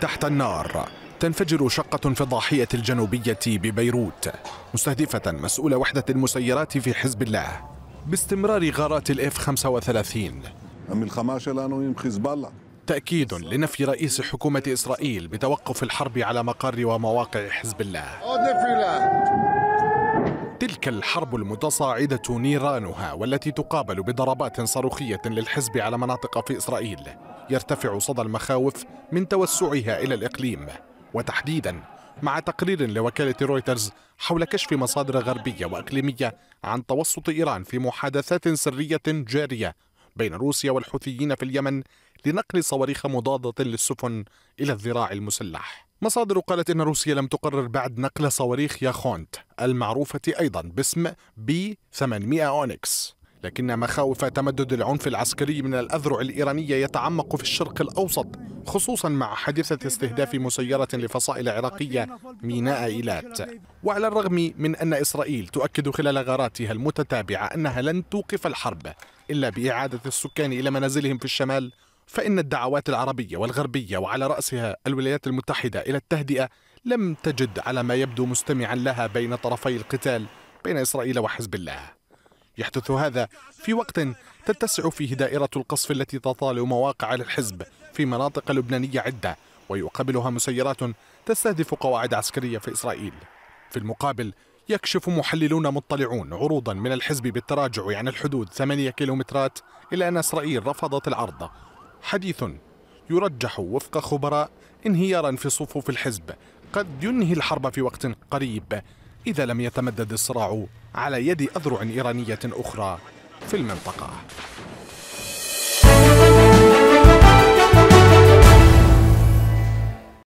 تحت النار تنفجر شقة في الضاحية الجنوبية ببيروت مستهدفة مسؤول وحدة المسيرات في حزب الله باستمرار غارات الاف 35 تأكيد لنفي رئيس حكومة إسرائيل بتوقف الحرب على مقر ومواقع حزب الله تلك الحرب المتصاعدة نيرانها والتي تقابل بضربات صاروخية للحزب على مناطق في إسرائيل يرتفع صدى المخاوف من توسعها إلى الإقليم وتحديدا مع تقرير لوكالة رويترز حول كشف مصادر غربية وإقليمية عن توسط إيران في محادثات سرية جارية بين روسيا والحوثيين في اليمن لنقل صواريخ مضادة للسفن إلى الذراع المسلح مصادر قالت إن روسيا لم تقرر بعد نقل صواريخ ياخونت المعروفة أيضا باسم بي 800 أونكس لكن مخاوف تمدد العنف العسكري من الأذرع الإيرانية يتعمق في الشرق الأوسط خصوصا مع حادثة استهداف مسيرة لفصائل عراقية ميناء إيلات وعلى الرغم من أن إسرائيل تؤكد خلال غاراتها المتتابعة أنها لن توقف الحرب إلا بإعادة السكان إلى منازلهم في الشمال فإن الدعوات العربية والغربية وعلى رأسها الولايات المتحدة إلى التهدئة لم تجد على ما يبدو مستمعا لها بين طرفي القتال بين إسرائيل وحزب الله يحدث هذا في وقت تتسع فيه دائرة القصف التي تطال مواقع الحزب في مناطق لبنانية عدة ويقابلها مسيرات تستهدف قواعد عسكرية في إسرائيل في المقابل يكشف محللون مطلعون عروضا من الحزب بالتراجع عن الحدود 8 كيلومترات إلا أن إسرائيل رفضت العرض حديث يرجح وفق خبراء انهيارا في صفوف الحزب قد ينهي الحرب في وقت قريب إذا لم يتمدد الصراع على يد أذرع إيرانية أخرى في المنطقة